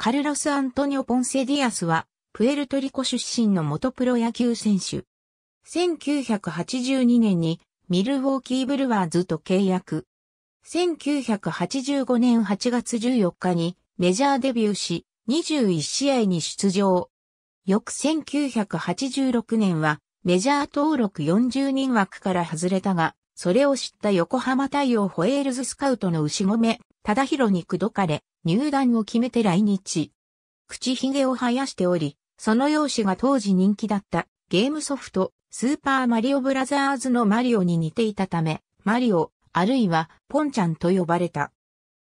カルロス・アントニオ・ポンセディアスは、プエルトリコ出身の元プロ野球選手。1982年にミルウォーキーブルワーズと契約。1985年8月14日にメジャーデビューし、21試合に出場。翌1986年はメジャー登録40人枠から外れたが、それを知った横浜対応ホエールズスカウトの牛込忠宏に口説かれ、入団を決めて来日。口ひげを生やしており、その容姿が当時人気だったゲームソフト、スーパーマリオブラザーズのマリオに似ていたため、マリオ、あるいはポンちゃんと呼ばれた。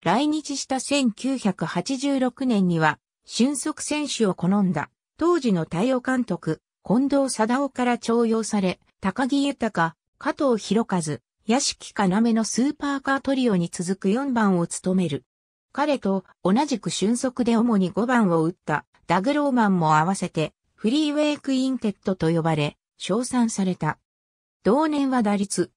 来日した1986年には、俊足選手を好んだ、当時の太陽監督、近藤貞夫から徴用され、高木豊、加藤博和、屋敷要のスーパーカートリオに続く4番を務める。彼と同じく俊足で主に5番を打ったダグローマンも合わせてフリーウェイクインテットと呼ばれ、称賛された。同年は打率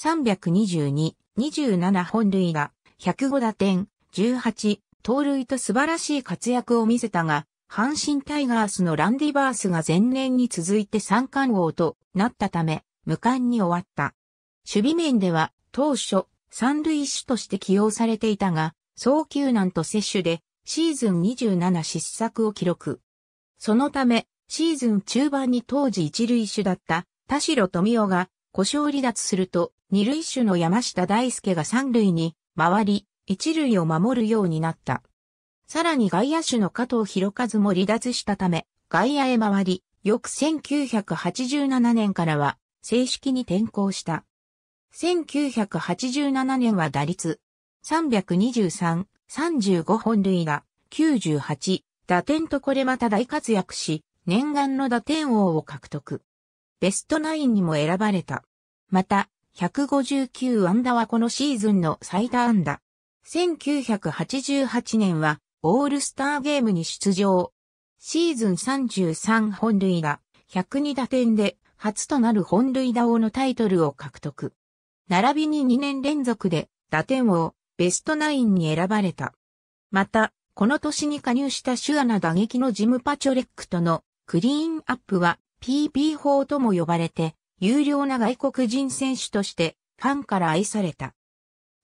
322、27本塁打、105打点、18、盗塁と素晴らしい活躍を見せたが、阪神タイガースのランディバースが前年に続いて三冠王となったため、無冠に終わった。守備面では当初三塁手として起用されていたが、早球難と接種でシーズン27失策を記録。そのため、シーズン中盤に当時一塁手だった田代富夫が故障離脱すると二塁手の山下大輔が三塁に回り、一塁を守るようになった。さらに外野手の加藤博和も離脱したため、外野へ回り、翌1987年からは正式に転向した。1987年は打率323、35本塁打、98、打点とこれまた大活躍し、念願の打点王を獲得。ベストナインにも選ばれた。また、159安打はこのシーズンの最多安打。1988年はオールスターゲームに出場。シーズン33本塁打、102打点で初となる本塁打王のタイトルを獲得。並びに2年連続で打点王、ベストナインに選ばれた。また、この年に加入したシュアな打撃のジム・パチョレックとのクリーンアップは PP 法とも呼ばれて、有料な外国人選手としてファンから愛された。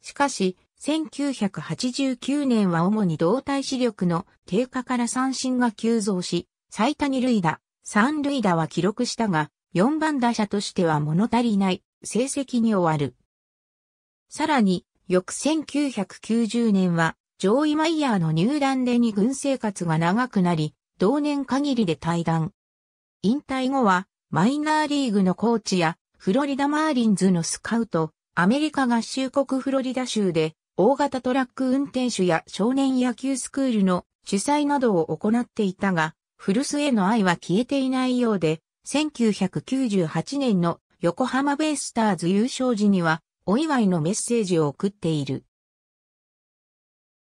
しかし、1989年は主に動体視力の低下から三振が急増し、最多二塁打、三塁打は記録したが、4番打者としては物足りない成績に終わる。さらに、翌1990年は、ジョーイ・マイヤーの入団で2軍生活が長くなり、同年限りで退団。引退後は、マイナーリーグのコーチや、フロリダ・マーリンズのスカウト、アメリカ合衆国フロリダ州で、大型トラック運転手や少年野球スクールの主催などを行っていたが、古巣への愛は消えていないようで、1998年の横浜ベイスターズ優勝時には、お祝いのメッセージを送っている。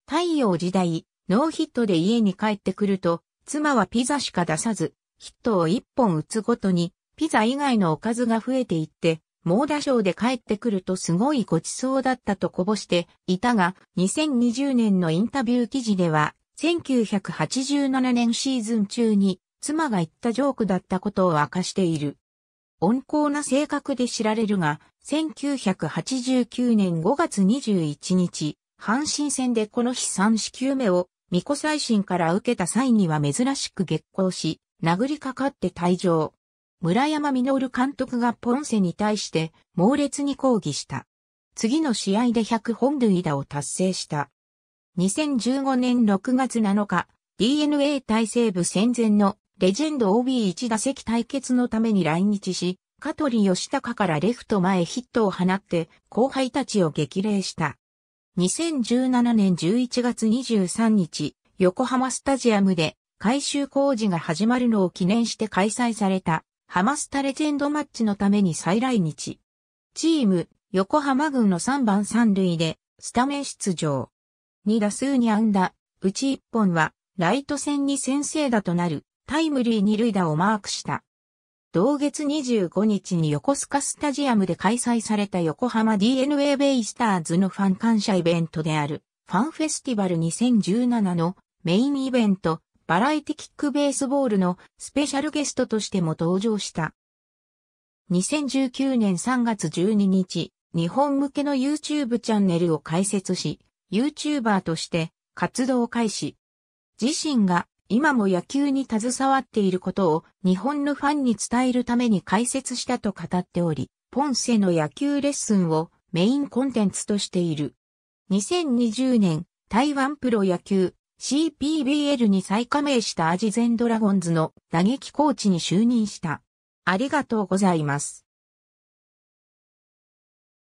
太陽時代、ノーヒットで家に帰ってくると、妻はピザしか出さず、ヒットを一本打つごとに、ピザ以外のおかずが増えていって、猛打賞で帰ってくるとすごいごちそうだったとこぼしていたが、2020年のインタビュー記事では、1987年シーズン中に妻が言ったジョークだったことを明かしている。温厚な性格で知られるが、1989年5月21日、阪神戦でこの日3子球目を、巫女再審から受けた際には珍しく激行し、殴りかかって退場。村山実監督がポンセに対して猛烈に抗議した。次の試合で100本塁打を達成した。2015年6月7日、DNA 対西部戦前のレジェンド OB1 打席対決のために来日し、香取義隆からレフト前ヒットを放って後輩たちを激励した。2017年11月23日、横浜スタジアムで改修工事が始まるのを記念して開催されたハマスタレジェンドマッチのために再来日。チーム、横浜軍の3番3塁でスタメン出場。2打数に安打、うち1本はライト戦に先制打となるタイムリー二塁打をマークした。同月25日に横須賀スタジアムで開催された横浜 DNA ベイスターズのファン感謝イベントであるファンフェスティバル2017のメインイベントバラエティキックベースボールのスペシャルゲストとしても登場した。2019年3月12日、日本向けの YouTube チャンネルを開設し、YouTuber として活動開始。自身が今も野球に携わっていることを日本のファンに伝えるために解説したと語っており、ポンセの野球レッスンをメインコンテンツとしている。2020年、台湾プロ野球 CPBL に再加盟したアジゼンドラゴンズの打撃コーチに就任した。ありがとうございます。